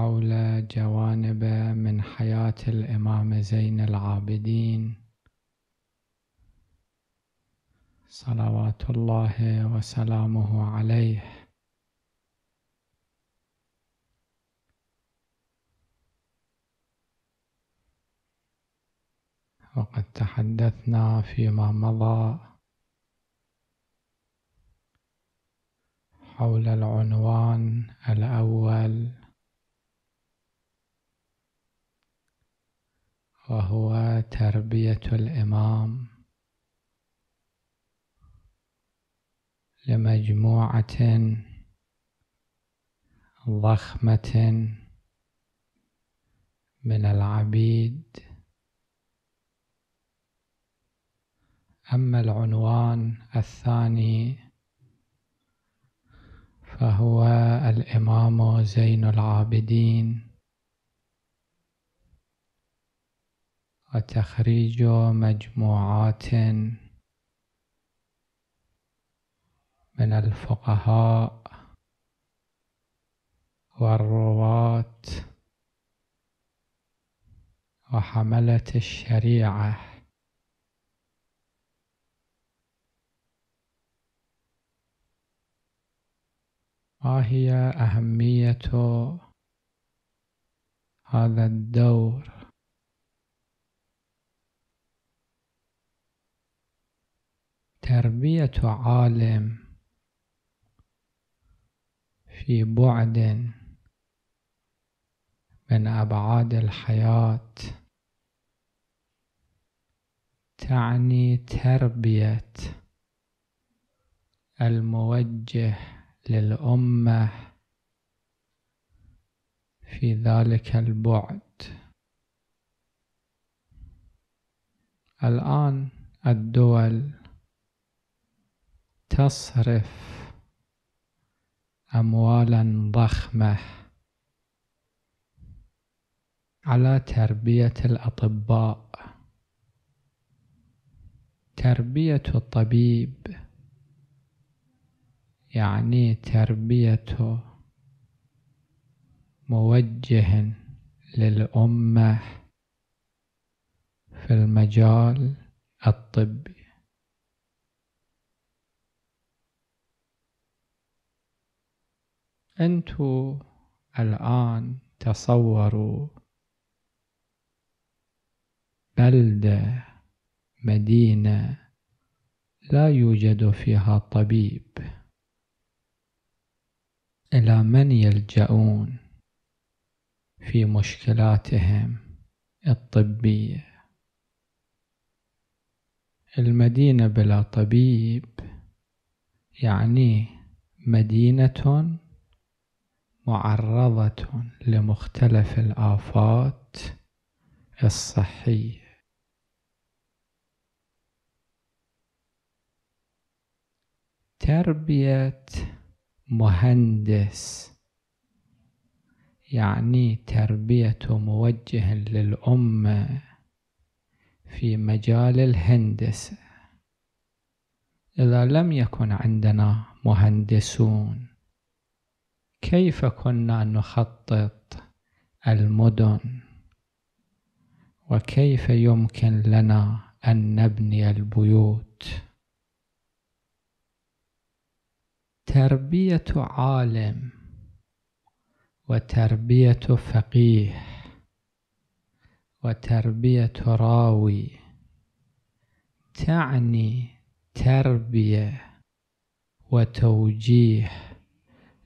حول جوانب من حياة الإمام زين العابدين صلوات الله وسلامه عليه وقد تحدثنا فيما مضى حول العنوان الأول وهو تربية الإمام لمجموعة ضخمة من العبيد أما العنوان الثاني فهو الإمام زين العابدين وتخريج مجموعات من الفقهاء والرواة وحملة الشريعة ما هي أهمية هذا الدور تربية عالم في بعد من أبعاد الحياة تعني تربية الموجه للأمة في ذلك البعد الآن الدول تصرف أموالا ضخمة على تربية الأطباء تربية الطبيب يعني تربية موجه للأمة في المجال الطبي أنتوا الآن تصوروا بلدة مدينة لا يوجد فيها طبيب إلى من يلجؤون في مشكلاتهم الطبيه المدينة بلا طبيب يعني مدينة معرضة لمختلف الآفات الصحية تربية مهندس يعني تربية موجه للأمة في مجال الهندسة إذا لم يكن عندنا مهندسون كيف كنا نخطط المدن وكيف يمكن لنا ان نبني البيوت تربيه عالم وتربيه فقيه وتربيه راوي تعني تربيه وتوجيه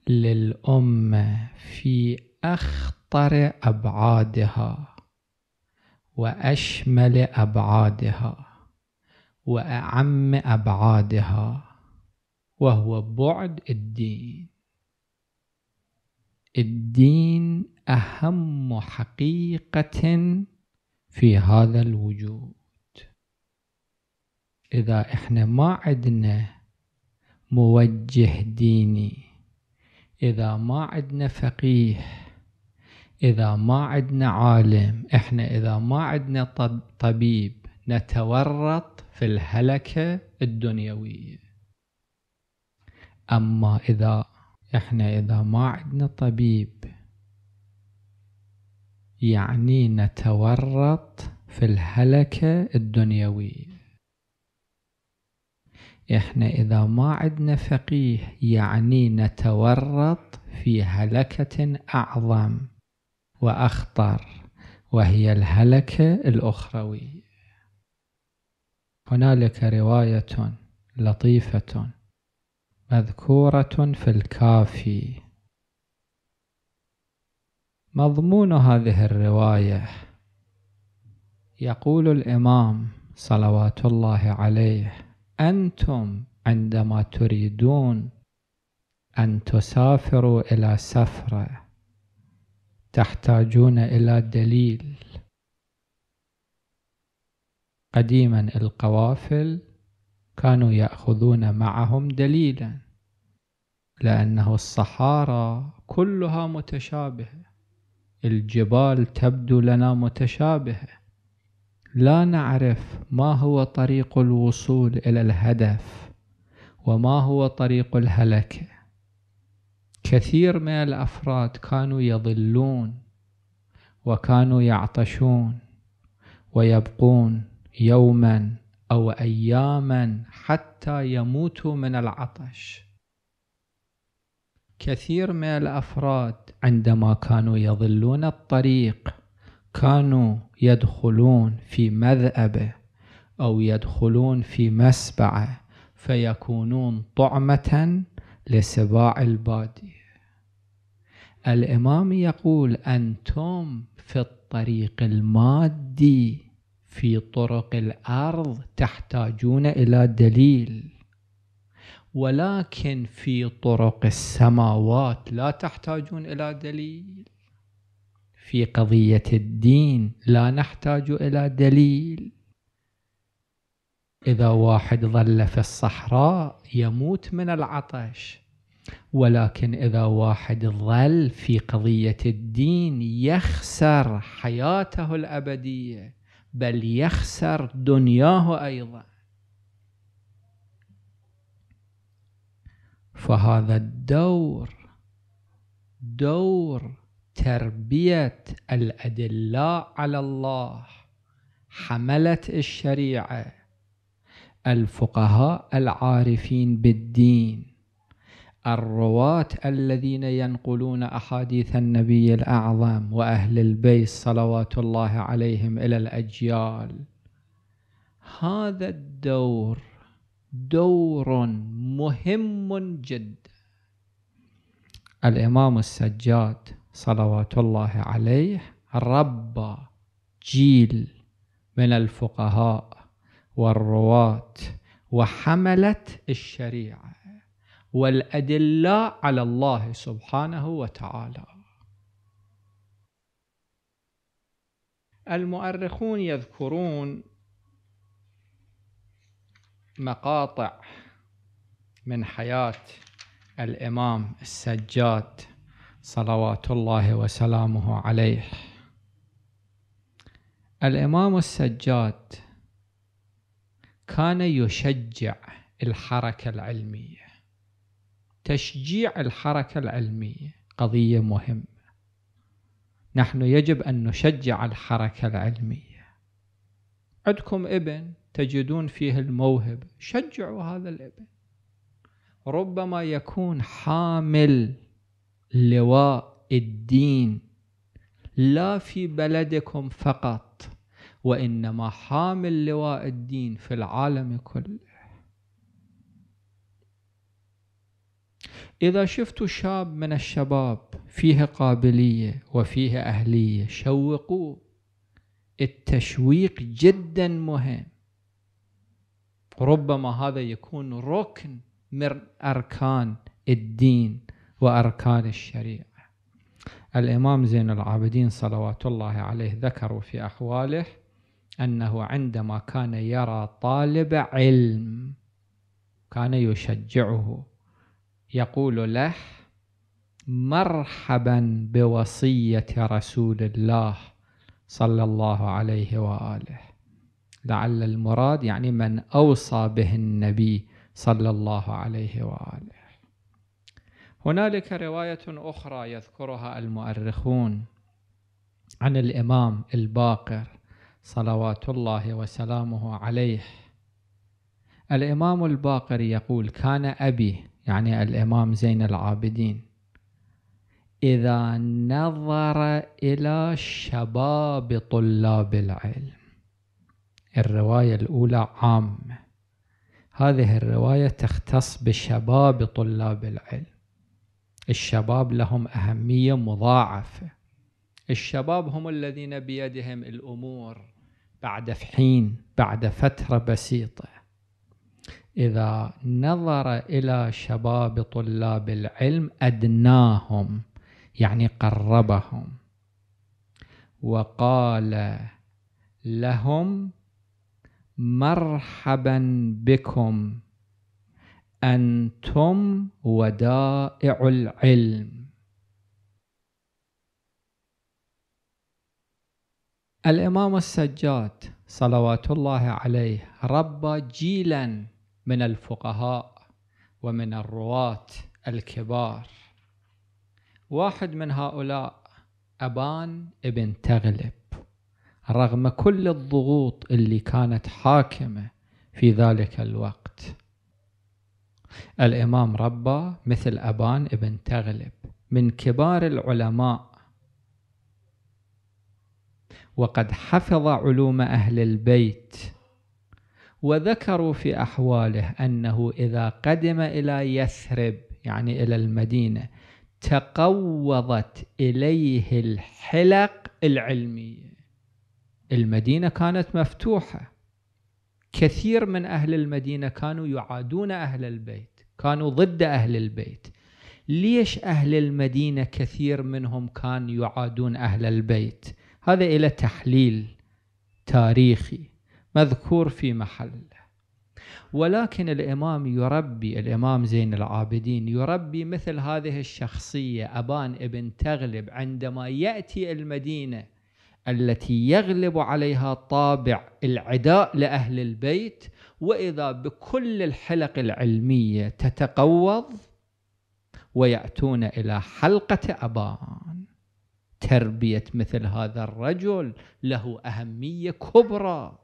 للأمة في أخطر أبعادها وأشمل أبعادها وأعم أبعادها وهو بعد الدين الدين أهم حقيقة في هذا الوجود إذا إحنا ما عندنا موجه ديني إذا ما عندنا فقيه إذا ما عندنا عالم إحنا إذا ما عندنا طبيب نتورط في الهلكة الدنيوية أما إذا إحنا إذا ما عندنا طبيب يعني نتورط في الهلكة الدنيوية احنا اذا ما عندنا فقيه يعني نتورط في هلكة اعظم واخطر وهي الهلكة الاخروية هنالك رواية لطيفة مذكورة في الكافي مضمون هذه الرواية يقول الإمام صلوات الله عليه أنتم عندما تريدون أن تسافروا إلى سفرة تحتاجون إلى دليل قديما القوافل كانوا يأخذون معهم دليلا لأنه الصحارى كلها متشابهة الجبال تبدو لنا متشابهه لا نعرف ما هو طريق الوصول الى الهدف وما هو طريق الهلكه كثير من الافراد كانوا يضلون وكانوا يعطشون ويبقون يوما او اياما حتى يموتوا من العطش كثير من الافراد عندما كانوا يضلون الطريق كانوا يدخلون في مذأبه أو يدخلون في مسبعه فيكونون طعمة لسباع البادية الإمام يقول أنتم في الطريق المادي في طرق الأرض تحتاجون إلى دليل ولكن في طرق السماوات لا تحتاجون إلى دليل في قضية الدين لا نحتاج إلى دليل إذا واحد ظل في الصحراء يموت من العطش ولكن إذا واحد ظل في قضية الدين يخسر حياته الأبدية بل يخسر دنياه أيضا فهذا الدور دور تربية الأدلاء على الله حملت الشريعة الفقهاء العارفين بالدين الرواة الذين ينقلون أحاديث النبي الأعظم وأهل البيت صلوات الله عليهم إلى الأجيال هذا الدور دور مهم جدا الإمام السجاد صلوات الله عليه ربى جيل من الفقهاء والرواة وحملت الشريعة والأدلة على الله سبحانه وتعالى المؤرخون يذكرون مقاطع من حياة الإمام السجاد صلوات الله وسلامه عليه الإمام السجاد كان يشجع الحركة العلمية تشجيع الحركة العلمية قضية مهمة نحن يجب أن نشجع الحركة العلمية عندكم ابن تجدون فيه الموهبة شجعوا هذا الابن ربما يكون حامل لواء الدين لا في بلدكم فقط وانما حامل لواء الدين في العالم كله اذا شفتوا شاب من الشباب فيه قابليه وفيه اهليه شوقوه التشويق جدا مهم ربما هذا يكون ركن من اركان الدين وأركان الشريعة الإمام زين العابدين صلوات الله عليه ذكر في أحواله أنه عندما كان يرى طالب علم كان يشجعه يقول له مرحبا بوصية رسول الله صلى الله عليه وآله لعل المراد يعني من أوصى به النبي صلى الله عليه وآله هنالك رواية أخرى يذكرها المؤرخون عن الإمام الباقر صلوات الله وسلامه عليه الإمام الباقر يقول كان أبي يعني الإمام زين العابدين إذا نظر إلى شباب طلاب العلم الرواية الأولى عامة هذه الرواية تختص بشباب طلاب العلم الشباب لهم أهمية مضاعفة الشباب هم الذين بيدهم الأمور بعد حين بعد فترة بسيطة إذا نظر إلى شباب طلاب العلم أدناهم يعني قربهم وقال لهم مرحبا بكم أنتم ودائع العلم الإمام السجاد صلوات الله عليه ربى جيلا من الفقهاء ومن الرواة الكبار واحد من هؤلاء أبان ابن تغلب رغم كل الضغوط اللي كانت حاكمة في ذلك الوقت الإمام ربى مثل أبان ابن تغلب من كبار العلماء وقد حفظ علوم أهل البيت وذكروا في أحواله أنه إذا قدم إلى يثرب يعني إلى المدينة تقوضت إليه الحلق العلمية المدينة كانت مفتوحة كثير من أهل المدينة كانوا يعادون أهل البيت كانوا ضد أهل البيت ليش أهل المدينة كثير منهم كان يعادون أهل البيت هذا إلى تحليل تاريخي مذكور في محله ولكن الإمام يربي الإمام زين العابدين يربي مثل هذه الشخصية أبان ابن تغلب عندما يأتي المدينة التي يغلب عليها طابع العداء لاهل البيت واذا بكل الحلق العلميه تتقوض وياتون الى حلقه ابان تربيه مثل هذا الرجل له اهميه كبرى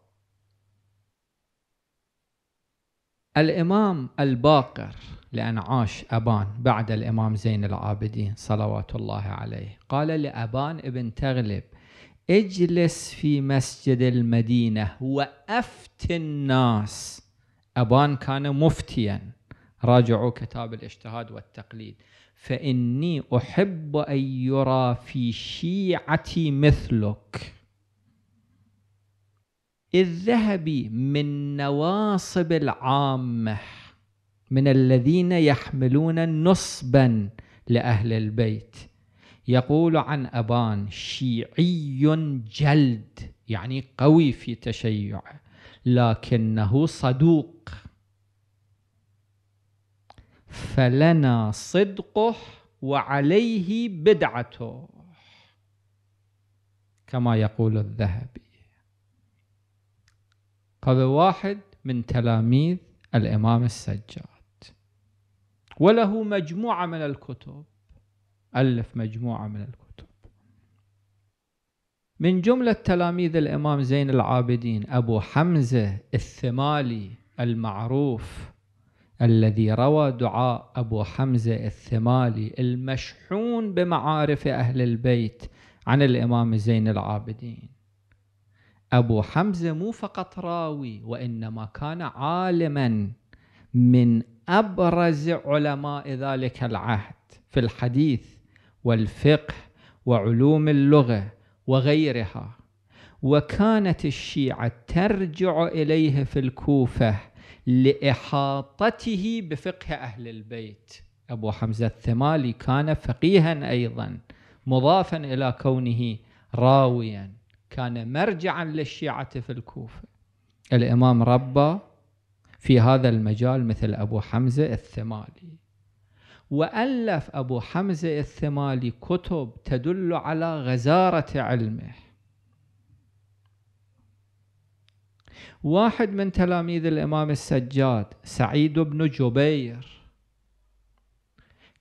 الامام الباقر لان عاش ابان بعد الامام زين العابدين صلوات الله عليه قال لابان ابن تغلب اجلس في مسجد المدينة وأفتي الناس أبان كان مفتيا راجعوا كتاب الاجتهاد والتقليد فإني أحب أن يرى في شيعتي مثلك الذهبي من نواصب العامة من الذين يحملون نصبا لأهل البيت يقول عن أبان شيعي جلد يعني قوي في تشيعه لكنه صدوق فلنا صدقه وعليه بدعته كما يقول الذهبي هذا واحد من تلاميذ الإمام السجاد وله مجموعة من الكتب ألف مجموعة من الكتب من جملة تلاميذ الإمام زين العابدين أبو حمزة الثمالي المعروف الذي روى دعاء أبو حمزة الثمالي المشحون بمعارف أهل البيت عن الإمام زين العابدين أبو حمزة مو فقط راوي وإنما كان عالما من أبرز علماء ذلك العهد في الحديث والفقه وعلوم اللغة وغيرها وكانت الشيعة ترجع إليه في الكوفة لإحاطته بفقه أهل البيت أبو حمزة الثمالي كان فقيها أيضا مضافا إلى كونه راويا كان مرجعا للشيعة في الكوفة الإمام ربى في هذا المجال مثل أبو حمزة الثمالي وألف أبو حمزة الثمالي كتب تدل على غزارة علمه واحد من تلاميذ الإمام السجاد سعيد بن جبير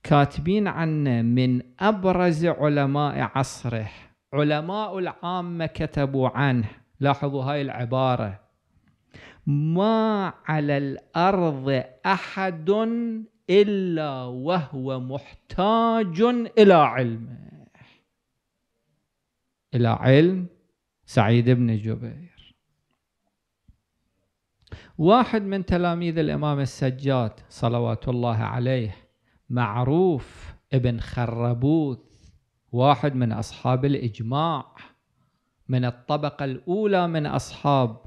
كاتبين عنه من أبرز علماء عصره علماء العامة كتبوا عنه لاحظوا هاي العبارة ما على الأرض أحد إلا وهو محتاج إلى علمه إلى علم سعيد بن جبير واحد من تلاميذ الإمام السجاد صلوات الله عليه معروف ابن خربوث واحد من أصحاب الإجماع من الطبقة الأولى من أصحاب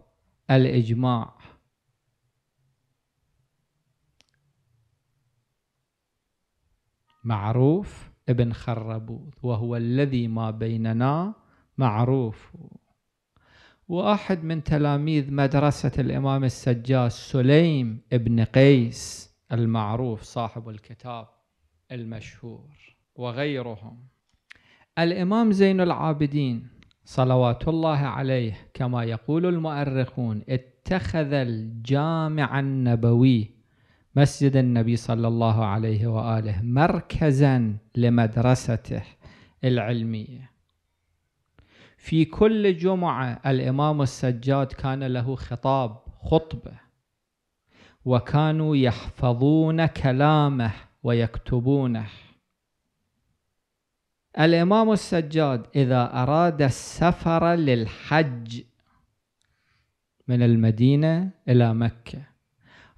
الإجماع معروف ابن خربوط وهو الذي ما بيننا معروف واحد من تلاميذ مدرسة الإمام السجاد سليم ابن قيس المعروف صاحب الكتاب المشهور وغيرهم الإمام زين العابدين صلوات الله عليه كما يقول المؤرخون اتخذ الجامع النبوي مسجد النبي صلى الله عليه واله مركزا لمدرسته العلميه في كل جمعه الامام السجاد كان له خطاب خطبه وكانوا يحفظون كلامه ويكتبونه الامام السجاد اذا اراد السفر للحج من المدينه الى مكه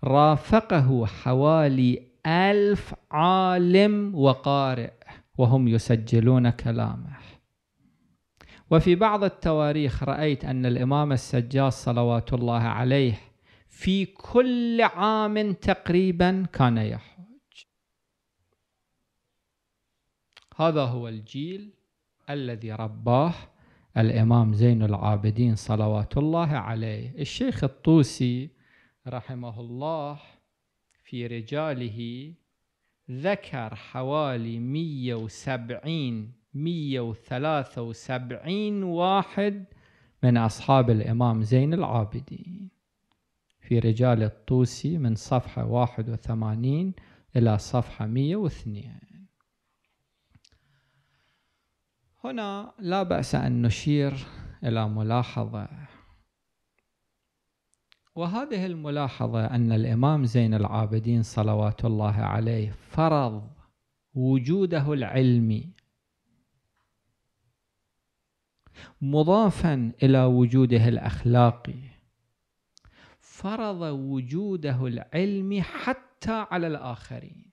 رافقه حوالي ألف عالم وقارئ وهم يسجلون كلامه وفي بعض التواريخ رأيت أن الإمام السجاد صلوات الله عليه في كل عام تقريبا كان يحج هذا هو الجيل الذي رباه الإمام زين العابدين صلوات الله عليه الشيخ الطوسي رحمه الله في رجاله ذكر حوالي 170 173 واحد من أصحاب الإمام زين العابدين في رجال الطوسي من صفحة 81 إلى صفحة 102 هنا لا بأس أن نشير إلى ملاحظة وهذه الملاحظة أن الإمام زين العابدين صلوات الله عليه فرض وجوده العلمي مضافا إلى وجوده الأخلاقي فرض وجوده العلمي حتى على الآخرين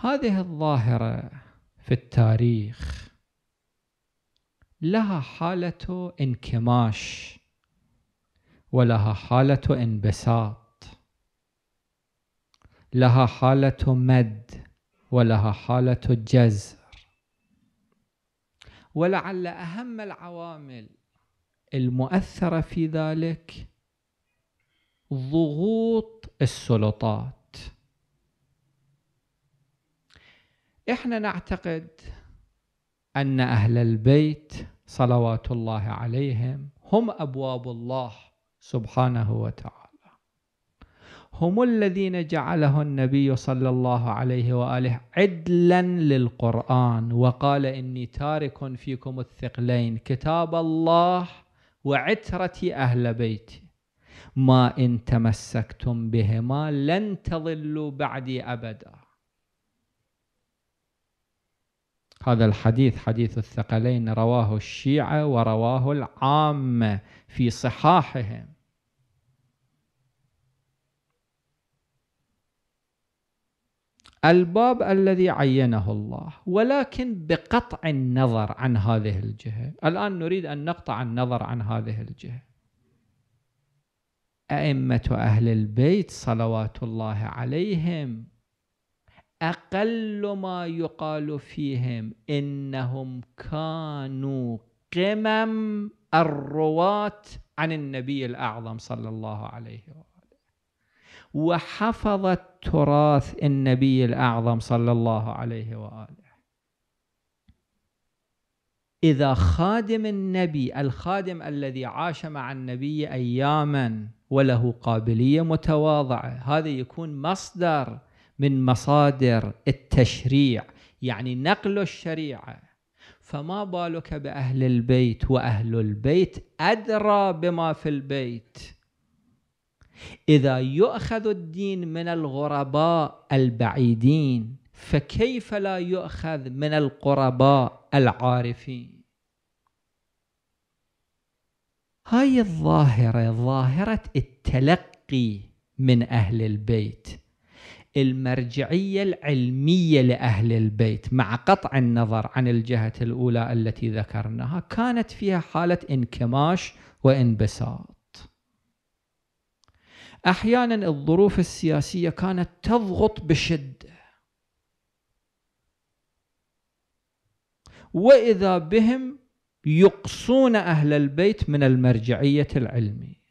هذه الظاهرة في التاريخ لها حالة انكماش ولها حالة انبساط لها حالة مد ولها حالة جزر ولعل أهم العوامل المؤثرة في ذلك ضغوط السلطات احنا نعتقد أن أهل البيت صلوات الله عليهم هم أبواب الله سبحانه وتعالى هم الذين جعله النبي صلى الله عليه واله عدلا للقران وقال اني تارك فيكم الثقلين كتاب الله وعترتي اهل بيتي ما ان تمسكتم بهما لن تضلوا بعدي ابدا هذا الحديث حديث الثقلين رواه الشيعة ورواه العامة في صحاحهم الباب الذي عينه الله ولكن بقطع النظر عن هذه الجهة الآن نريد أن نقطع النظر عن هذه الجهة أئمة أهل البيت صلوات الله عليهم أقل ما يقال فيهم إنهم كانوا قمم الرواة عن النبي الأعظم صلى الله عليه وآله وحفظت تراث النبي الأعظم صلى الله عليه وآله إذا خادم النبي الخادم الذي عاش مع النبي أياما وله قابلية متواضعة هذا يكون مصدر من مصادر التشريع يعني نقل الشريعه فما بالك باهل البيت واهل البيت ادرى بما في البيت اذا يؤخذ الدين من الغرباء البعيدين فكيف لا يؤخذ من القرباء العارفين هاي الظاهره ظاهره التلقي من اهل البيت المرجعية العلمية لأهل البيت مع قطع النظر عن الجهة الأولى التي ذكرناها كانت فيها حالة انكماش وانبساط أحيانا الظروف السياسية كانت تضغط بشدة وإذا بهم يقصون أهل البيت من المرجعية العلمية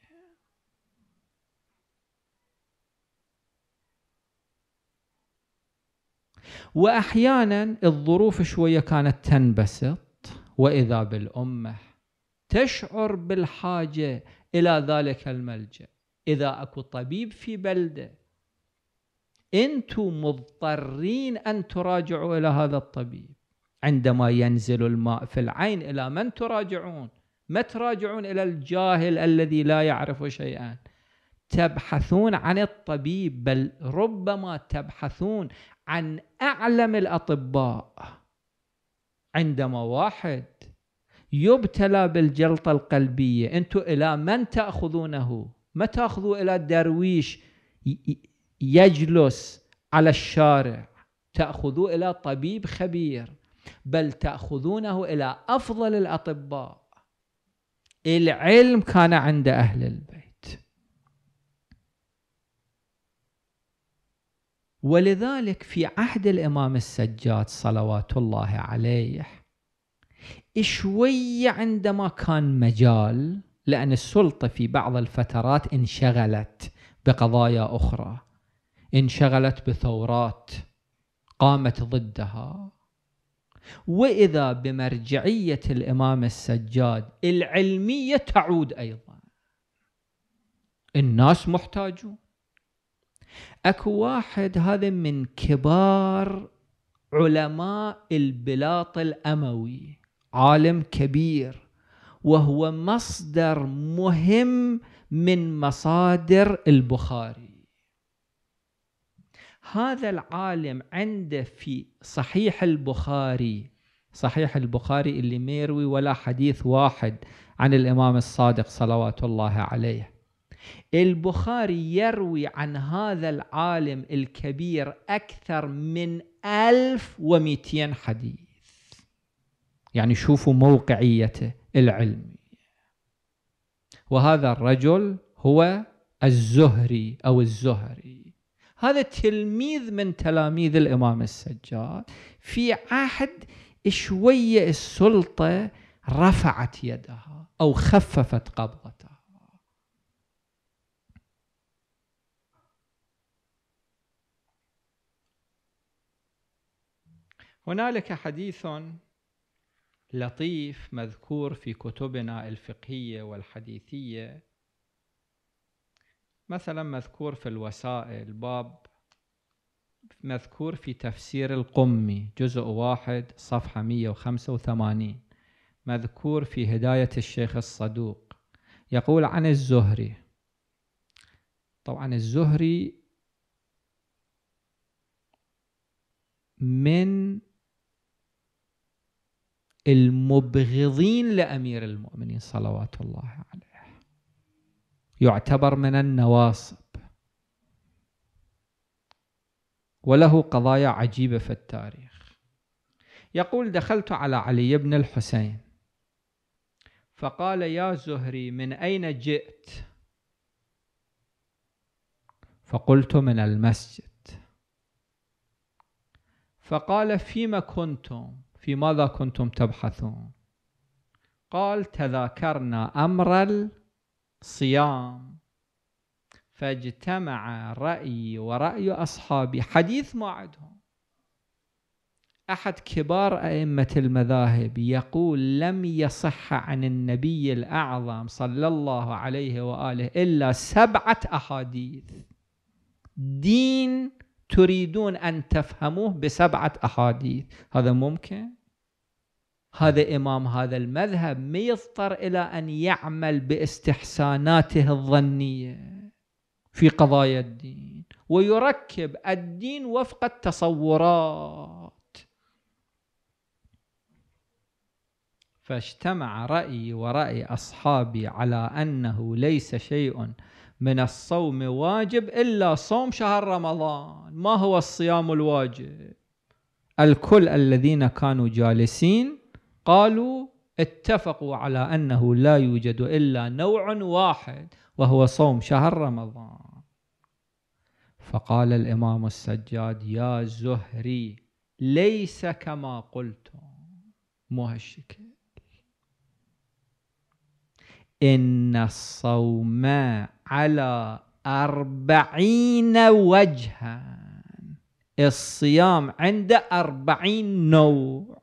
واحيانا الظروف شويه كانت تنبسط واذا بالامه تشعر بالحاجه الى ذلك الملجا اذا اكو طبيب في بلده انتم مضطرين ان تراجعوا الى هذا الطبيب عندما ينزل الماء في العين الى من تراجعون ما تراجعون الى الجاهل الذي لا يعرف شيئا تبحثون عن الطبيب بل ربما تبحثون عن اعلم الاطباء عندما واحد يبتلى بالجلطه القلبيه انتم الى من تاخذونه ما تاخذوا الى درويش يجلس على الشارع تاخذوه الى طبيب خبير بل تاخذونه الى افضل الاطباء العلم كان عند اهل البيت ولذلك في عهد الإمام السجاد صلوات الله عليه شوية عندما كان مجال لأن السلطة في بعض الفترات انشغلت بقضايا أخرى انشغلت بثورات قامت ضدها وإذا بمرجعية الإمام السجاد العلمية تعود أيضا الناس محتاجون اكو واحد هذا من كبار علماء البلاط الاموي عالم كبير وهو مصدر مهم من مصادر البخاري هذا العالم عنده في صحيح البخاري صحيح البخاري اللي ما يروي ولا حديث واحد عن الامام الصادق صلوات الله عليه البخاري يروي عن هذا العالم الكبير أكثر من 1200 حديث يعني شوفوا موقعيته العلمي وهذا الرجل هو الزهري أو الزهري هذا تلميذ من تلاميذ الإمام السجاد في عهد شوية السلطة رفعت يدها أو خففت قبضته هنالك حديث لطيف مذكور في كتبنا الفقهيه والحديثيه مثلا مذكور في الوسائل باب مذكور في تفسير القمي جزء واحد صفحة 185 مذكور في هداية الشيخ الصدوق يقول عن الزهري طبعا الزهري من المبغضين لأمير المؤمنين صلوات الله عليه يعتبر من النواصب وله قضايا عجيبة في التاريخ يقول دخلت على علي بن الحسين فقال يا زهري من أين جئت فقلت من المسجد فقال فيما كنتم في ماذا كنتم تبحثون قال تذاكرنا أمر الصيام فاجتمع رأيي ورأي أصحابي حديث ما عندهم أحد كبار أئمة المذاهب يقول لم يصح عن النبي الأعظم صلى الله عليه وآله إلا سبعة أحاديث دين تريدون أن تفهموه بسبعة أحاديث هذا ممكن؟ هذا إمام هذا المذهب ما يضطر إلى أن يعمل باستحساناته الظنية في قضايا الدين ويركب الدين وفق التصورات فاجتمع رأيي ورأي أصحابي على أنه ليس شيء من الصوم واجب إلا صوم شهر رمضان ما هو الصيام الواجب الكل الذين كانوا جالسين قالوا اتفقوا على أنه لا يوجد إلا نوع واحد وهو صوم شهر رمضان فقال الإمام السجاد يا زهري ليس كما قلتم مو هالشكل إن الصوم على أربعين وجها الصيام عنده أربعين نوع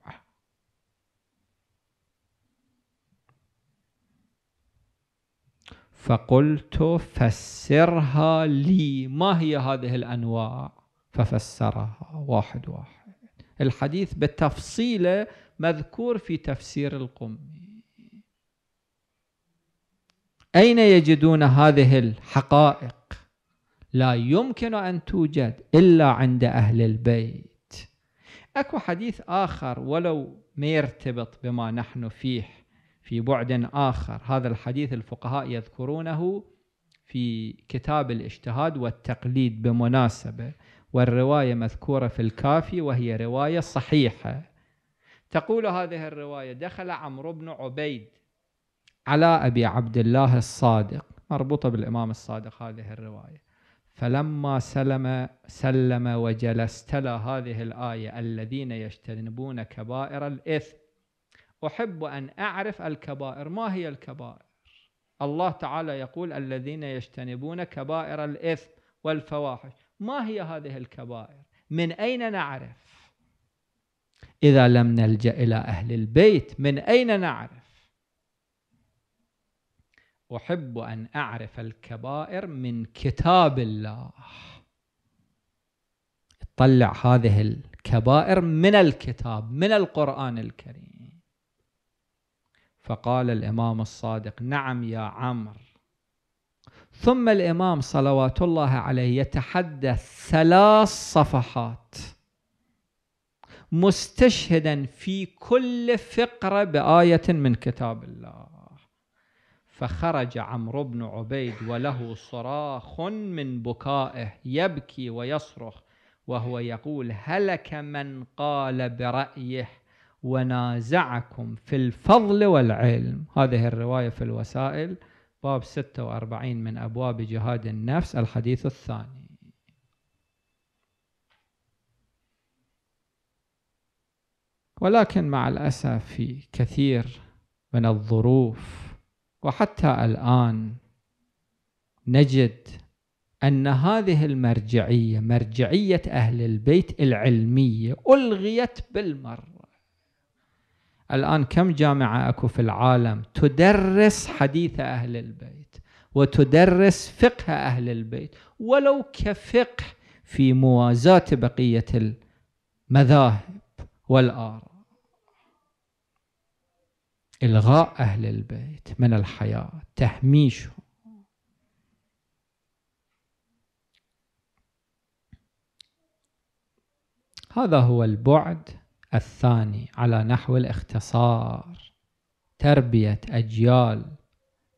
فقلت فسرها لي ما هي هذه الأنواع ففسرها واحد واحد الحديث بتفصيله مذكور في تفسير القمي أين يجدون هذه الحقائق لا يمكن أن توجد إلا عند أهل البيت أكو حديث آخر ولو ما يرتبط بما نحن فيه في بعد آخر هذا الحديث الفقهاء يذكرونه في كتاب الاجتهاد والتقليد بمناسبة والرواية مذكورة في الكافي وهي رواية صحيحة تقول هذه الرواية دخل عمرو بن عبيد على أبي عبد الله الصادق مربوطة بالإمام الصادق هذه الرواية فلما سلم سلم وجلس تلا هذه الآية الذين يجتنبون كبائر الإثم أحب أن أعرف الكبائر ما هي الكبائر الله تعالى يقول الذين يجتنبون كبائر الإثم والفواحش ما هي هذه الكبائر من أين نعرف إذا لم نلجأ إلى أهل البيت من أين نعرف احب ان اعرف الكبائر من كتاب الله اطلع هذه الكبائر من الكتاب من القران الكريم فقال الامام الصادق نعم يا عمرو ثم الامام صلوات الله عليه يتحدث ثلاث صفحات مستشهدا في كل فقره بايه من كتاب الله فخرج عمرو بن عبيد وله صراخ من بكائه يبكي ويصرخ وهو يقول هلك من قال برأيه ونازعكم في الفضل والعلم هذه الرواية في الوسائل باب 46 من أبواب جهاد النفس الحديث الثاني ولكن مع الأسف في كثير من الظروف وحتى الآن نجد أن هذه المرجعية مرجعية أهل البيت العلمية ألغيت بالمرة الآن كم جامعة أكو في العالم تدرس حديث أهل البيت وتدرس فقه أهل البيت ولو كفقه في موازاة بقية المذاهب والآراء إلغاء أهل البيت من الحياة تهميشهم هذا هو البعد الثاني على نحو الاختصار تربية أجيال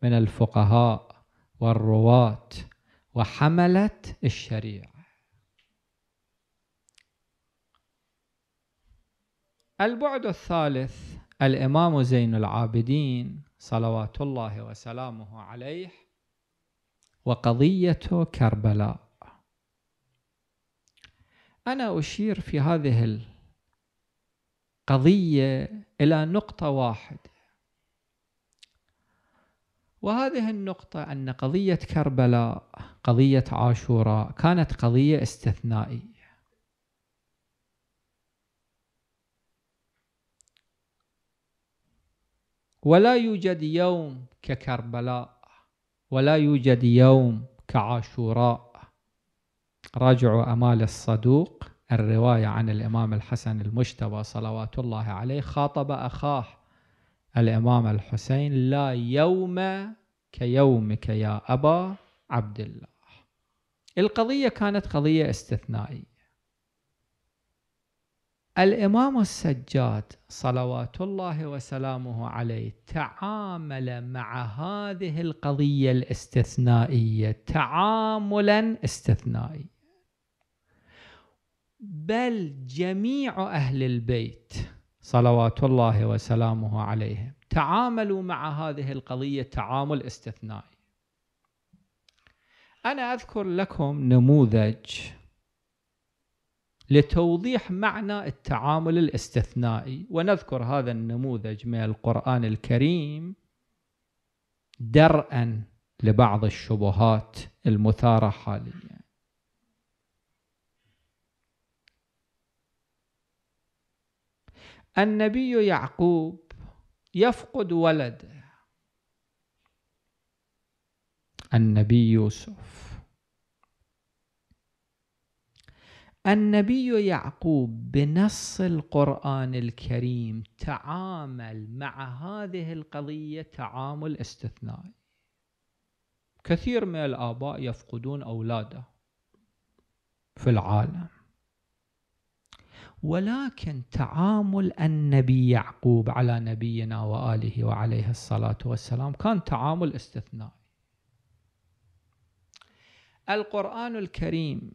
من الفقهاء والرواة وحملة الشريعة البعد الثالث الإمام زين العابدين صلوات الله وسلامه عليه وقضية كربلاء أنا أشير في هذه القضية إلى نقطة واحدة وهذه النقطة أن قضية كربلاء قضية عاشوراء كانت قضية استثنائية ولا يوجد يوم ككربلاء ولا يوجد يوم كعاشوراء راجعوا أمال الصدوق الرواية عن الإمام الحسن المجتبى صلوات الله عليه خاطب أخاه الإمام الحسين لا يوم كيومك يا أبا عبد الله القضية كانت قضية استثنائية الإمام السجاد صلوات الله وسلامه عليه تعامل مع هذه القضية الاستثنائية تعاملا استثنائي بل جميع أهل البيت صلوات الله وسلامه عليهم تعاملوا مع هذه القضية تعامل استثنائي أنا أذكر لكم نموذج لتوضيح معنى التعامل الاستثنائي ونذكر هذا النموذج من القرآن الكريم درءا لبعض الشبهات المثارة حاليا النبي يعقوب يفقد ولده النبي يوسف النبي يعقوب بنص القرآن الكريم تعامل مع هذه القضية تعامل استثنائي كثير من الآباء يفقدون أولاده في العالم ولكن تعامل النبي يعقوب على نبينا وآله وعليه الصلاة والسلام كان تعامل استثنائي القرآن الكريم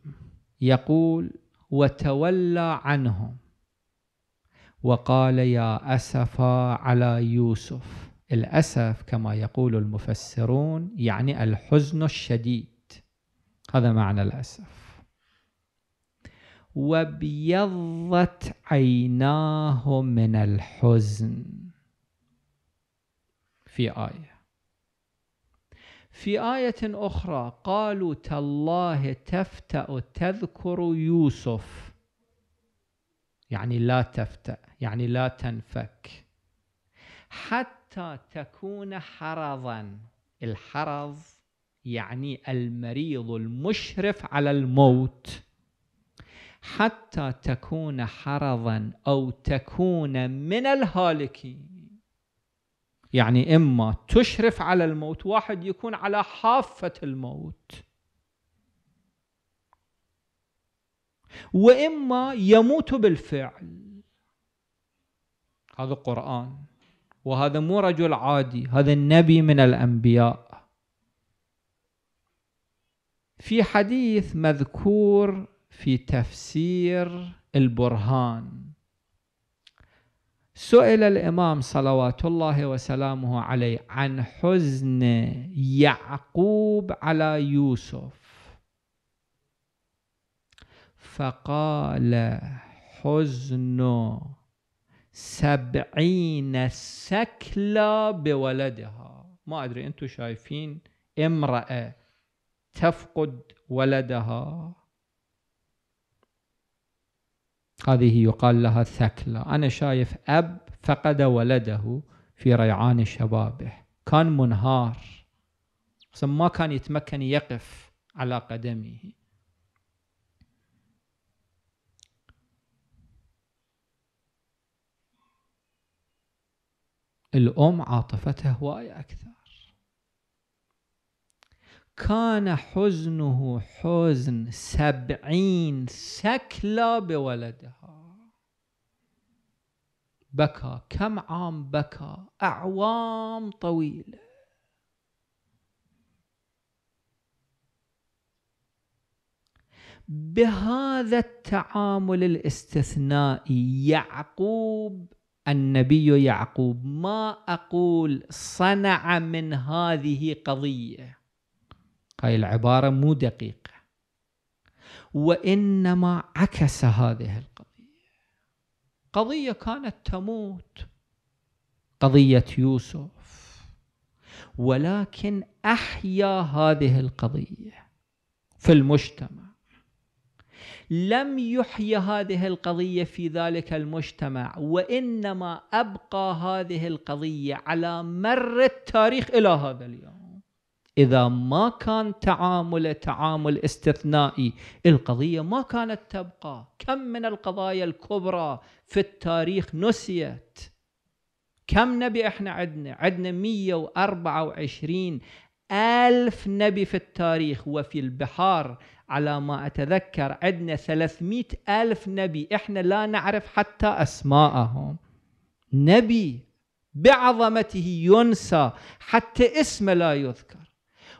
يقول وتولى عنهم وقال يا أسفا على يوسف الأسف كما يقول المفسرون يعني الحزن الشديد هذا معنى الأسف وابيضت عيناه من الحزن في آية في آية أخرى قالوا تالله تفتأ تذكر يوسف يعني لا تفتأ يعني لا تنفك حتى تكون حرضا الحرض يعني المريض المشرف على الموت حتى تكون حرضا أو تكون من الهالكين يعني إما تشرف على الموت واحد يكون على حافة الموت وإما يموت بالفعل هذا القرآن وهذا مو رجل عادي هذا النبي من الأنبياء في حديث مذكور في تفسير البرهان سئل الإمام صلوات الله وسلامه عليه عن حزن يعقوب على يوسف فقال حزن سبعين سكلى بولدها ما أدري أنتم شايفين امرأة تفقد ولدها هذه يقال لها ثكلة أنا شايف أب فقد ولده في ريعان شبابه كان منهار ما كان يتمكن يقف على قدمه الأم عاطفتها هواية أكثر كان حزنه حزن سبعين سكلا بولدها بكى كم عام بكى أعوام طويلة بهذا التعامل الاستثنائي يعقوب النبي يعقوب ما أقول صنع من هذه قضية هاي العبارة مو دقيقة وإنما عكس هذه القضية قضية كانت تموت قضية يوسف ولكن أحيا هذه القضية في المجتمع لم يحيى هذه القضية في ذلك المجتمع وإنما أبقى هذه القضية على مر التاريخ إلى هذا اليوم إذا ما كان تعامله تعامل استثنائي القضية ما كانت تبقى كم من القضايا الكبرى في التاريخ نسيت كم نبي احنا عندنا عندنا 124 ألف نبي في التاريخ وفي البحار على ما أتذكر عندنا 300 ألف نبي إحنا لا نعرف حتى أسماءهم نبي بعظمته ينسى حتى اسمه لا يذكر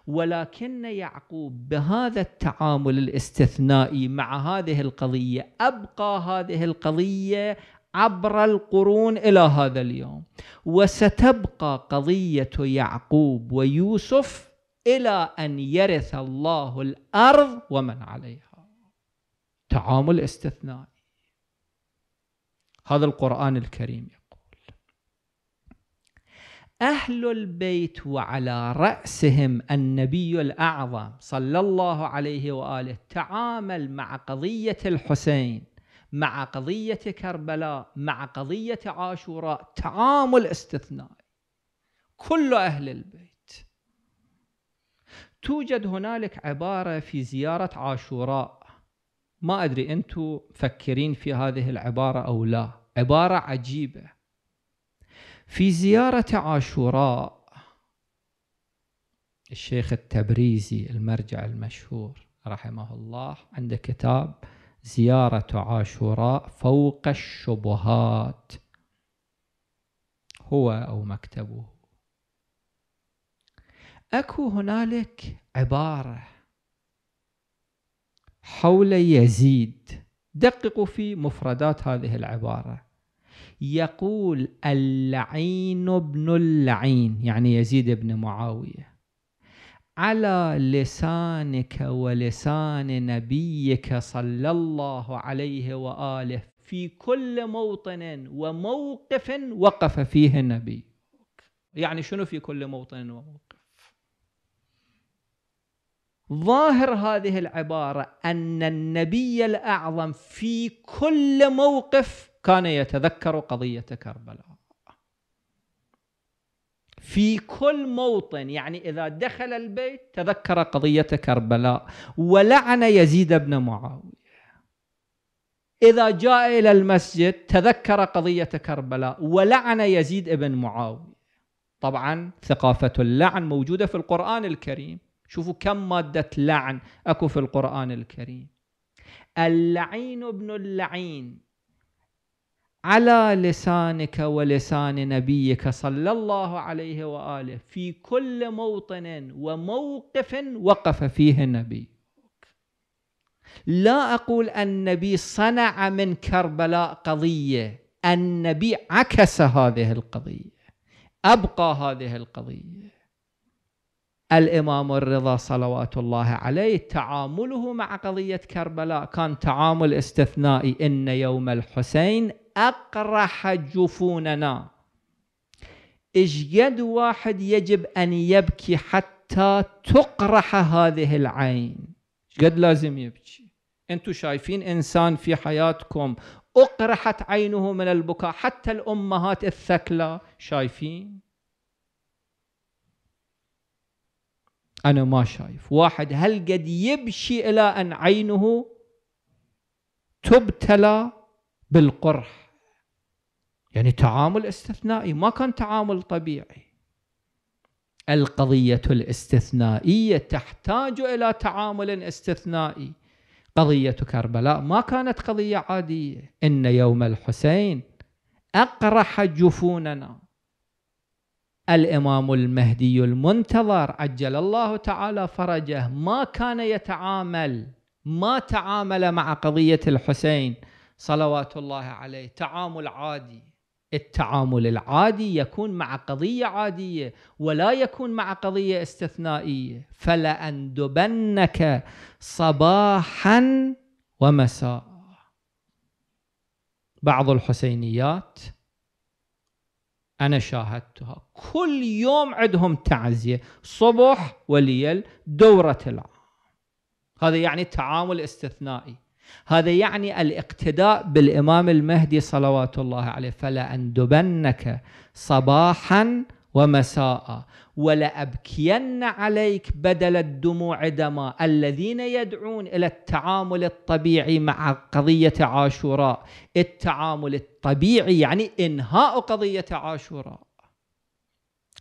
ولكن يعقوب بهذا التعامل الاستثنائي مع هذه القضيه ابقى هذه القضيه عبر القرون الى هذا اليوم وستبقى قضيه يعقوب ويوسف الى ان يرث الله الارض ومن عليها تعامل استثنائي هذا القران الكريم أهل البيت وعلى رأسهم النبي الأعظم صلى الله عليه وآله تعامل مع قضية الحسين مع قضية كربلاء مع قضية عاشوراء تعامل استثنائي كل أهل البيت توجد هنالك عبارة في زيارة عاشوراء ما أدري أنتم مفكرين في هذه العبارة أو لا عبارة عجيبة في زيارة عاشوراء الشيخ التبريزي المرجع المشهور رحمه الله عنده كتاب زيارة عاشوراء فوق الشبهات هو أو مكتبه أكو هنالك عبارة حول يزيد دققوا في مفردات هذه العبارة يقول اللعين ابن اللعين يعني يزيد بن معاوية على لسانك ولسان نبيك صلى الله عليه وآله في كل موطن وموقف وقف فيه النبي يعني شنو في كل موطن وموقف ظاهر هذه العبارة أن النبي الأعظم في كل موقف كان يتذكر قضية كربلاء في كل موطن يعني إذا دخل البيت تذكر قضية كربلاء ولعن يزيد بن معاوية إذا جاء إلى المسجد تذكر قضية كربلاء ولعن يزيد بن معاوية طبعا ثقافة اللعن موجودة في القرآن الكريم شوفوا كم مادة لعن أكو في القرآن الكريم اللعين ابن اللعين على لسانك ولسان نبيك صلى الله عليه واله في كل موطن وموقف وقف فيه النبي لا اقول النبي صنع من كربلاء قضيه النبي عكس هذه القضيه ابقى هذه القضيه الامام الرضا صلوات الله عليه تعامله مع قضيه كربلاء كان تعامل استثنائي ان يوم الحسين أقرح جفوننا إيش واحد يجب أن يبكي حتى تقرح هذه العين إيش قد لازم يبكي أنتم شايفين إنسان في حياتكم أقرحت عينه من البكاء حتى الأمهات الثكلى شايفين أنا ما شايف واحد هل قد يبشي إلى أن عينه تبتلى بالقرح يعني تعامل استثنائي ما كان تعامل طبيعي القضية الاستثنائية تحتاج إلى تعامل استثنائي قضية كربلاء ما كانت قضية عادية إن يوم الحسين أقرح جفوننا الإمام المهدي المنتظر عجل الله تعالى فرجه ما كان يتعامل ما تعامل مع قضية الحسين صلوات الله عليه تعامل عادي التعامل العادي يكون مع قضية عادية ولا يكون مع قضية استثنائية فلأندبنك صباحا ومساء بعض الحسينيات أنا شاهدتها كل يوم عندهم تعزية صبح وليل دورة العام هذا يعني تعامل استثنائي هذا يعني الاقتداء بالإمام المهدي صلوات الله عليه فلأندبنك صباحا ومساء ولأبكين عليك بدل الدموع دما الذين يدعون إلى التعامل الطبيعي مع قضية عاشوراء التعامل الطبيعي يعني إنهاء قضية عاشوراء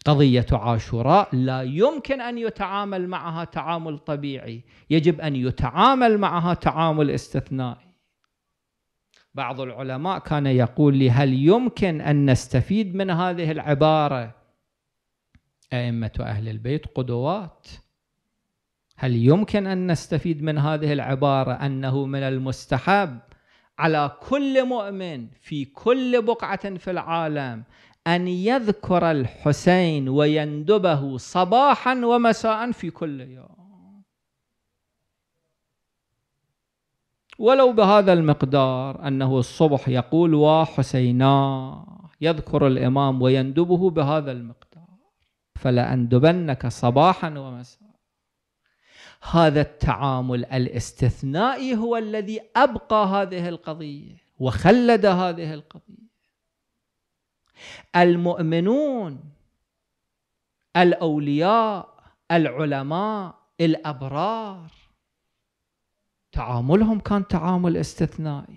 قضية عاشوراء لا يمكن أن يتعامل معها تعامل طبيعي يجب أن يتعامل معها تعامل استثنائي بعض العلماء كان يقول لي هل يمكن أن نستفيد من هذه العبارة أئمة أهل البيت قدوات هل يمكن أن نستفيد من هذه العبارة أنه من المستحب على كل مؤمن في كل بقعة في العالم أن يذكر الحسين ويندبه صباحا ومساء في كل يوم ولو بهذا المقدار أنه الصبح يقول وحسينا يذكر الإمام ويندبه بهذا المقدار فلأندبنك صباحا ومساء هذا التعامل الاستثنائي هو الذي أبقى هذه القضية وخلد هذه القضية المؤمنون الاولياء العلماء الابرار تعاملهم كان تعامل استثنائي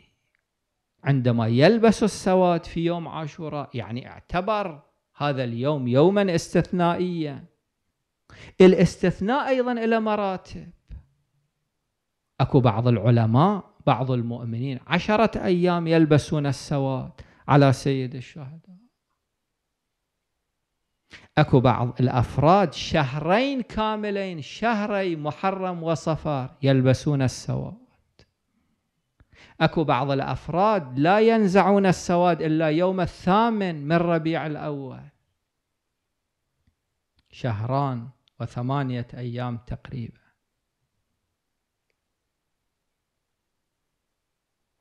عندما يلبس السواد في يوم عاشوراء يعني اعتبر هذا اليوم يوما استثنائيا الاستثناء ايضا الى مراتب اكو بعض العلماء بعض المؤمنين عشره ايام يلبسون السواد على سيد الشهداء اكو بعض الافراد شهرين كاملين شهري محرم وصفار يلبسون السواد اكو بعض الافراد لا ينزعون السواد الا يوم الثامن من ربيع الاول شهران وثمانيه ايام تقريبا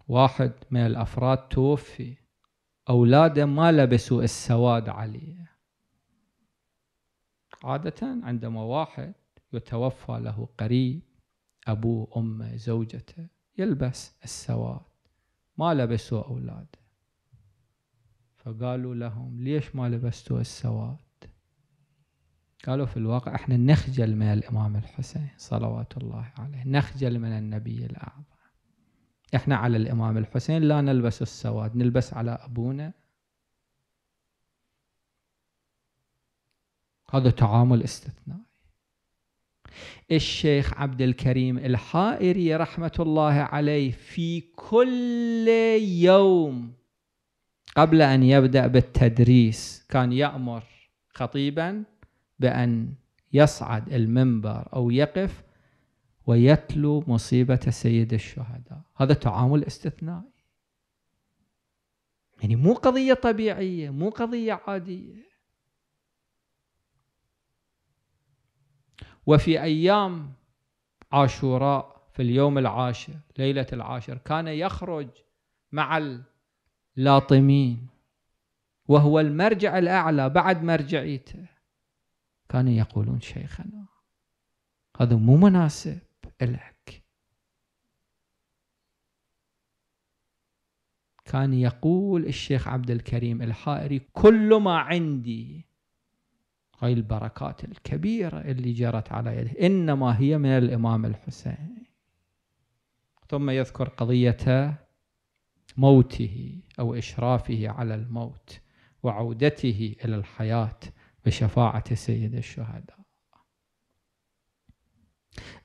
واحد من الافراد توفي اولاده ما لبسوا السواد عليه عادة عندما واحد يتوفى له قريب أبوه أمه زوجته يلبس السواد ما لبسوا أولاده فقالوا لهم ليش ما لبستوا السواد قالوا في الواقع احنا نخجل من الإمام الحسين صلوات الله عليه نخجل من النبي الأعظم احنا على الإمام الحسين لا نلبس السواد نلبس على أبونا هذا تعامل استثنائي الشيخ عبد الكريم الحائري رحمة الله عليه في كل يوم قبل أن يبدأ بالتدريس كان يأمر خطيبا بأن يصعد المنبر أو يقف ويتلو مصيبة سيد الشهداء هذا تعامل استثنائي يعني مو قضية طبيعية مو قضية عادية وفي أيام عاشوراء في اليوم العاشر ليلة العاشر كان يخرج مع اللاطمين وهو المرجع الأعلى بعد مرجعيته كانوا يقولون شيخنا هذا مو مناسب لك كان يقول الشيخ عبد الكريم الحائري كل ما عندي هاي البركات الكبيرة اللي جرت على يده إنما هي من الإمام الحسين ثم يذكر قضية موته أو إشرافه على الموت وعودته إلى الحياة بشفاعة سيد الشهداء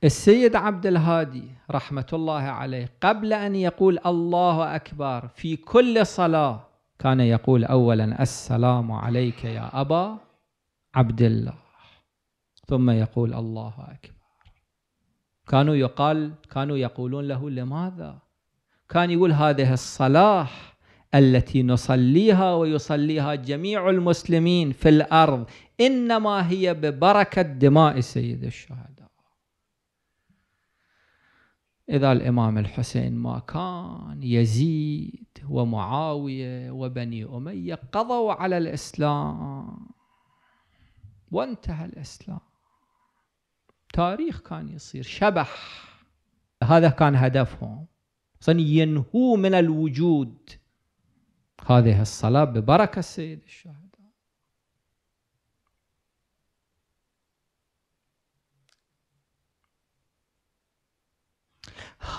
السيد عبد الهادي رحمة الله عليه قبل أن يقول الله أكبر في كل صلاة كان يقول أولا السلام عليك يا أبا عبد الله ثم يقول الله أكبر كانوا يقال كانوا يقولون له لماذا كان يقول هذه الصلاة التي نصليها ويصليها جميع المسلمين في الأرض إنما هي ببركة دماء سيد الشهداء إذا الإمام الحسين ما كان يزيد ومعاوية وبني أمية قضوا على الإسلام وانتهى الإسلام تاريخ كان يصير شبح هذا كان هدفهم أصلا ينهوا من الوجود هذه الصلاة ببركة السيد الشهداء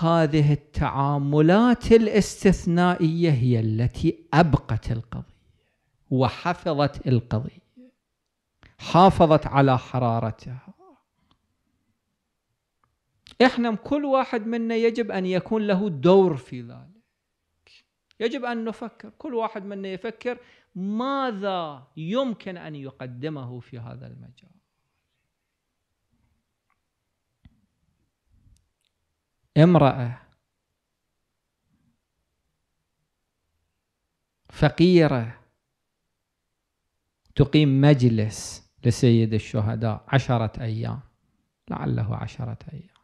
هذه التعاملات الاستثنائية هي التي أبقت القضية وحفظت القضية حافظت على حرارتها احنا كل واحد منا يجب ان يكون له دور في ذلك يجب ان نفكر كل واحد منا يفكر ماذا يمكن ان يقدمه في هذا المجال امراه فقيره تقيم مجلس لسيد الشهداء عشرة أيام لعله عشرة أيام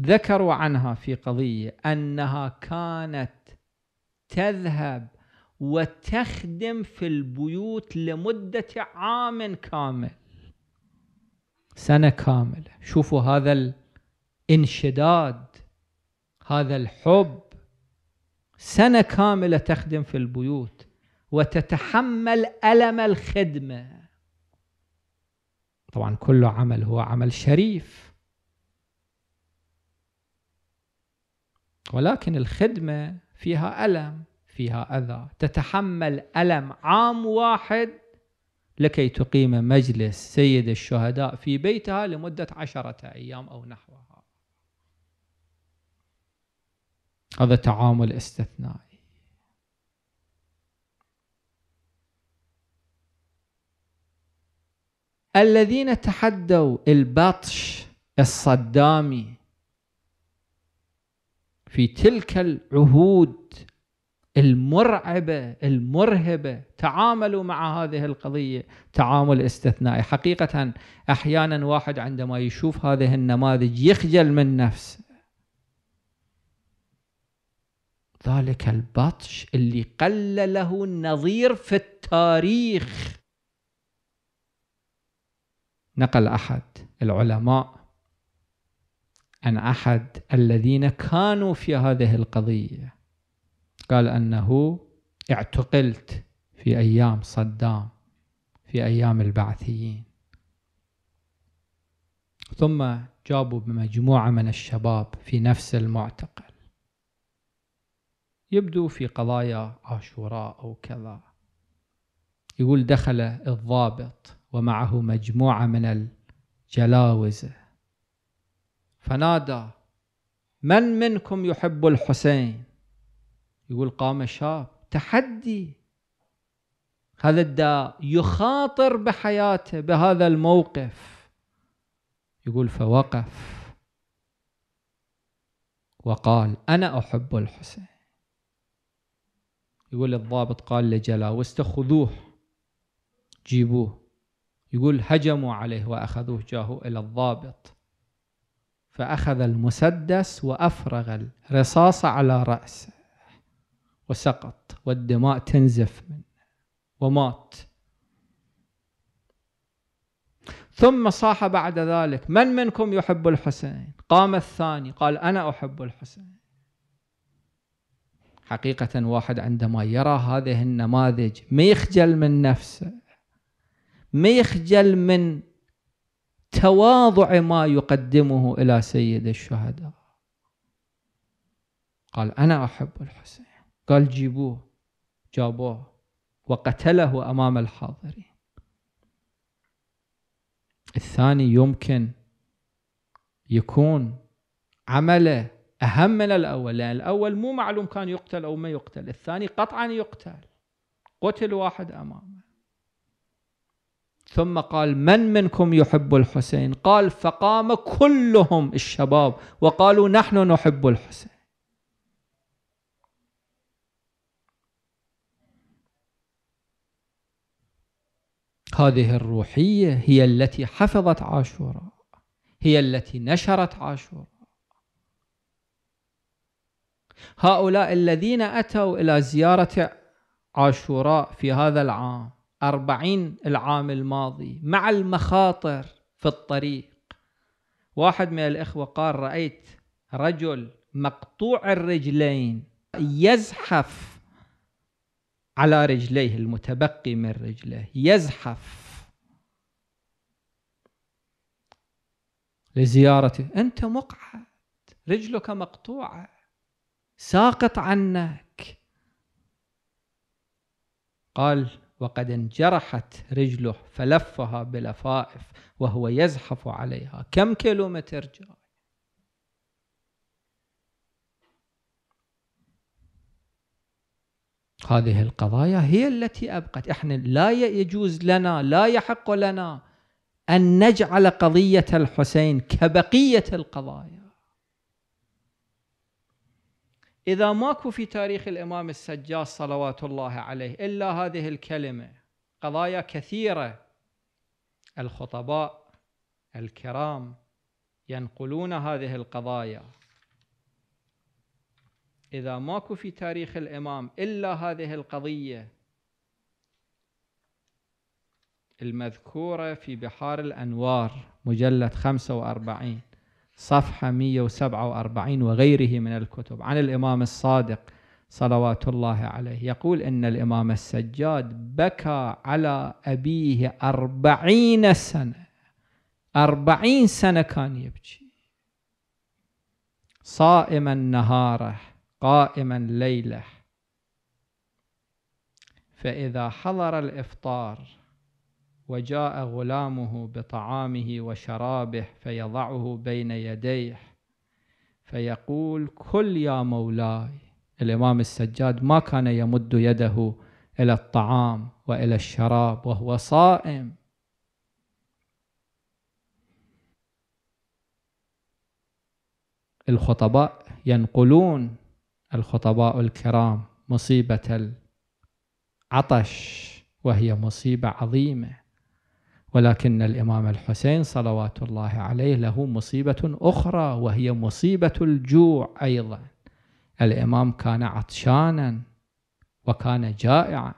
ذكروا عنها في قضية أنها كانت تذهب وتخدم في البيوت لمدة عام كامل سنة كاملة شوفوا هذا الانشداد هذا الحب سنة كاملة تخدم في البيوت وتتحمل ألم الخدمة طبعا كل عمل هو عمل شريف ولكن الخدمة فيها ألم فيها أذى تتحمل ألم عام واحد لكي تقيم مجلس سيد الشهداء في بيتها لمدة عشرة أيام أو نحوها هذا تعامل استثنائي الذين تحدوا البطش الصدامي في تلك العهود المرعبة المرهبة تعاملوا مع هذه القضية تعامل استثنائي حقيقة أحيانا واحد عندما يشوف هذه النماذج يخجل من نفسه ذلك البطش اللي قل له النظير في التاريخ نقل أحد العلماء عن أحد الذين كانوا في هذه القضية قال أنه اعتقلت في أيام صدام في أيام البعثيين ثم جابوا بمجموعة من الشباب في نفس المعتقل يبدو في قضايا عاشوراء أو كذا يقول دخل الضابط ومعه مجموعة من الجلاوزة فنادى من منكم يحب الحسين يقول قام الشاب تحدي هذا الداء يخاطر بحياته بهذا الموقف يقول فوقف وقال أنا أحب الحسين يقول الضابط قال لجلاوزته خذوه جيبوه يقول هجموا عليه وأخذوه جاهوا إلى الضابط فأخذ المسدس وأفرغ الرصاص على رأسه وسقط والدماء تنزف منه ومات ثم صاح بعد ذلك من منكم يحب الحسين قام الثاني قال أنا أحب الحسين حقيقة واحد عندما يرى هذه النماذج ما يخجل من نفسه ما يخجل من تواضع ما يقدمه إلى سيد الشهداء قال أنا أحب الحسين قال جيبوه جابوه وقتله أمام الحاضرين الثاني يمكن يكون عمله أهم من الأول لأن الأول مو معلوم كان يقتل أو ما يقتل الثاني قطعا يقتل قتل واحد أمامه ثم قال من منكم يحب الحسين قال فقام كلهم الشباب وقالوا نحن نحب الحسين هذه الروحية هي التي حفظت عاشوراء هي التي نشرت عاشوراء هؤلاء الذين أتوا إلى زيارة عاشوراء في هذا العام 40 العام الماضي مع المخاطر في الطريق واحد من الإخوة قال رأيت رجل مقطوع الرجلين يزحف على رجليه المتبقي من رجله يزحف لزيارته أنت مقعد رجلك مقطوعة ساقط عنك قال وقد انجرحت رجله فلفها بلفائف وهو يزحف عليها كم كيلومتر جاء هذه القضايا هي التي أبقت إحنا لا يجوز لنا لا يحق لنا أن نجعل قضية الحسين كبقية القضايا إذا ماكو في تاريخ الإمام السجاد صلوات الله عليه إلا هذه الكلمة قضايا كثيرة الخطباء الكرام ينقلون هذه القضايا إذا ماكو في تاريخ الإمام إلا هذه القضية المذكورة في بحار الأنوار مجلد 45 صفحة 147 وغيره من الكتب عن الإمام الصادق صلوات الله عليه يقول إن الإمام السجاد بكى على أبيه أربعين سنة أربعين سنة كان يبكي صائما نهاره قائما ليله فإذا حضر الإفطار وجاء غلامه بطعامه وشرابه فيضعه بين يديه فيقول كل يا مولاي الإمام السجاد ما كان يمد يده إلى الطعام وإلى الشراب وهو صائم الخطباء ينقلون الخطباء الكرام مصيبة العطش وهي مصيبة عظيمة ولكن الإمام الحسين صلوات الله عليه له مصيبة أخرى وهي مصيبة الجوع أيضا الإمام كان عطشانا وكان جائعا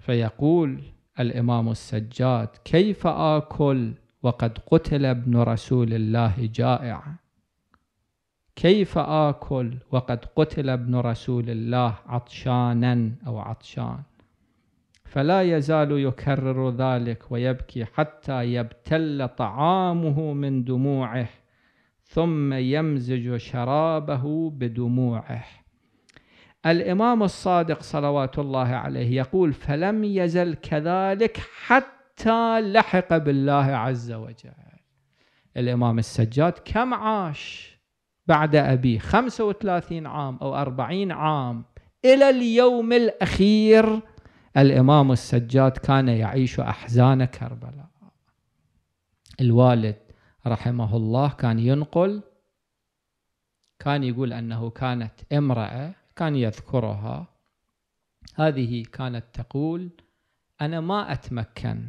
فيقول الإمام السجاد كيف آكل وقد قتل ابن رسول الله جائعا كيف آكل وقد قتل ابن رسول الله عطشانا أو عطشان فلا يزال يكرر ذلك ويبكي حتى يبتل طعامه من دموعه ثم يمزج شرابه بدموعه الإمام الصادق صلوات الله عليه يقول فلم يزل كذلك حتى لحق بالله عز وجل الإمام السجاد كم عاش بعد أبيه 35 عام أو 40 عام إلى اليوم الأخير الإمام السجاد كان يعيش أحزان كربلاء الوالد رحمه الله كان ينقل كان يقول أنه كانت امرأة كان يذكرها هذه كانت تقول أنا ما أتمكن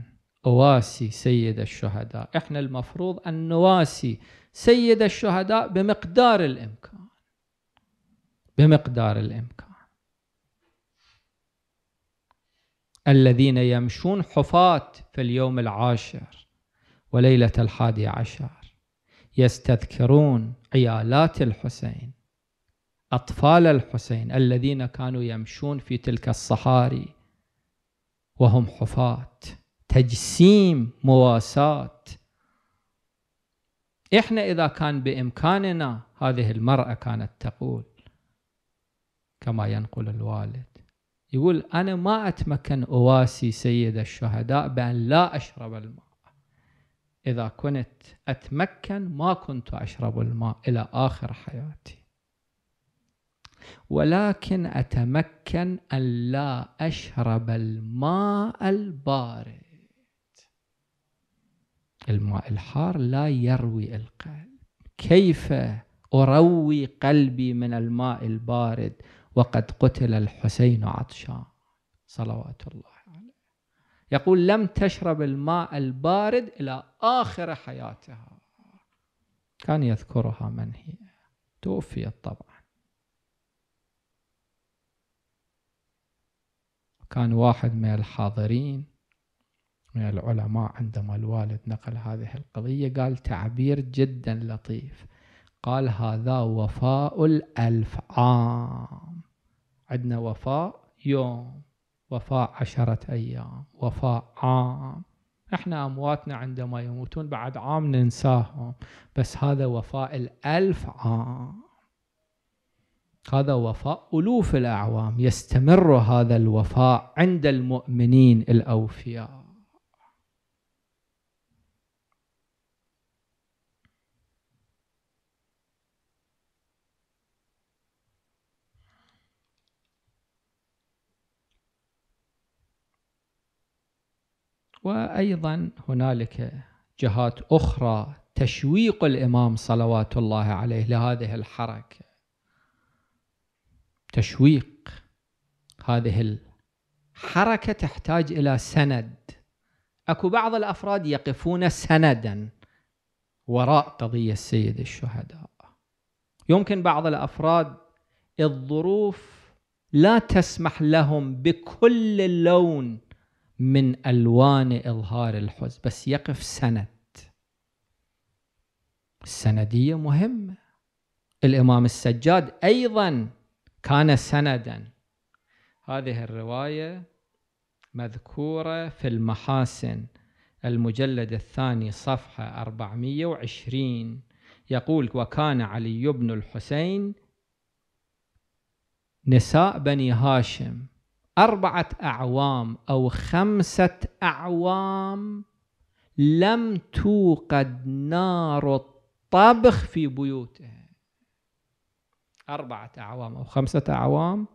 أواسي سيد الشهداء إحنا المفروض أن نواسي سيد الشهداء بمقدار الإمكان بمقدار الإمكان الذين يمشون حفاة في اليوم العاشر وليلة الحادي عشر يستذكرون عيالات الحسين أطفال الحسين الذين كانوا يمشون في تلك الصحاري وهم حفاة تجسيم مواساة إحنا إذا كان بإمكاننا هذه المرأة كانت تقول كما ينقل الوالد يقول أنا ما أتمكن أواسي سيد الشهداء بأن لا أشرب الماء إذا كنت أتمكن ما كنت أشرب الماء إلى آخر حياتي ولكن أتمكن أن لا أشرب الماء البارد الماء الحار لا يروي القلب كيف أروي قلبي من الماء البارد وقد قتل الحسين عطشان صلوات الله عليه يقول لم تشرب الماء البارد إلى آخر حياتها كان يذكرها من هي توفيت طبعا كان واحد من الحاضرين من العلماء عندما الوالد نقل هذه القضية قال تعبير جدا لطيف قال هذا وفاء الألف عام عندنا وفاء يوم وفاء عشرة أيام وفاء عام احنا أمواتنا عندما يموتون بعد عام ننساهم بس هذا وفاء الألف عام هذا وفاء ألوف الأعوام يستمر هذا الوفاء عند المؤمنين الأوفياء وايضا هنالك جهات اخرى تشويق الامام صلوات الله عليه لهذه الحركه تشويق هذه الحركه تحتاج الى سند اكو بعض الافراد يقفون سندا وراء قضيه السيد الشهداء يمكن بعض الافراد الظروف لا تسمح لهم بكل اللون من ألوان إظهار الحزن بس يقف سند السندية مهمة الإمام السجاد أيضا كان سندا هذه الرواية مذكورة في المحاسن المجلد الثاني صفحة 420 يقول وكان علي بن الحسين نساء بني هاشم أربعة أعوام أو خمسة أعوام لم توقد نار الطبخ في بيوته أربعة أعوام أو خمسة أعوام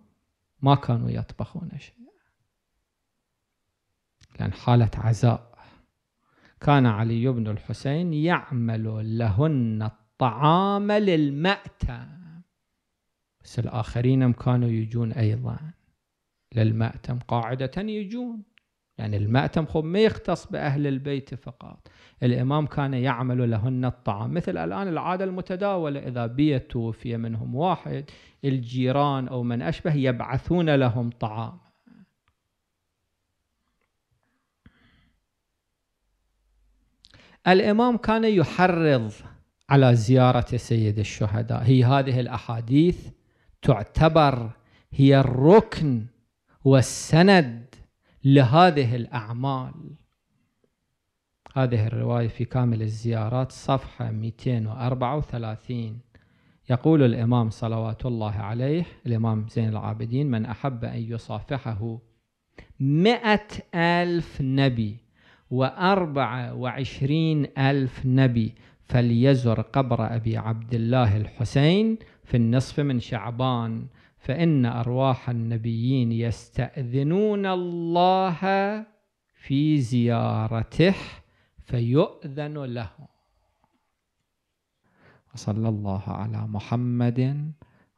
ما كانوا يطبخون شيء لأن حالة عزاء كان علي بن الحسين يعمل لهن الطعام للمأتم بس الآخرين كانوا يجون أيضا للمأتم قاعدة يجون يعني المأتم خب ما يختص بأهل البيت فقط الإمام كان يعمل لهن الطعام مثل الآن العادة المتداولة إذا بيت توفي منهم واحد الجيران أو من أشبه يبعثون لهم طعام الإمام كان يحرض على زيارة سيد الشهداء هي هذه الأحاديث تعتبر هي الركن والسند لهذه الأعمال هذه الرواية في كامل الزيارات صفحة 234 يقول الإمام صلوات الله عليه الإمام زين العابدين من أحب أن يصافحه مئة ألف نبي وأربعة وعشرين ألف نبي فليزر قبر أبي عبد الله الحسين في النصف من شعبان فإن أرواح النبيين يستأذنون الله في زيارته فيؤذن لهم وصلى الله على محمد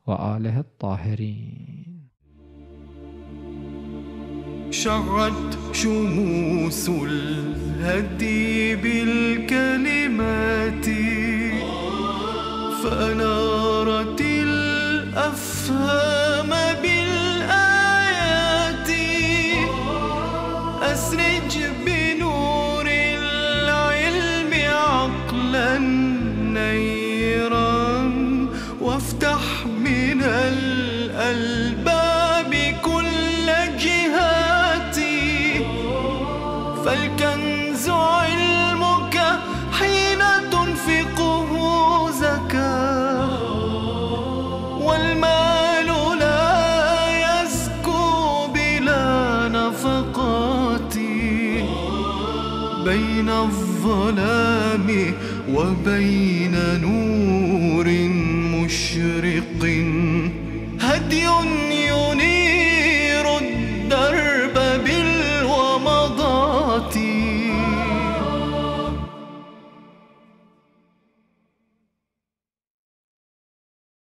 وآله الطاهرين شعت شموس الهدي بالكلمات فأنارت أفهم بالآيات أسرج وبين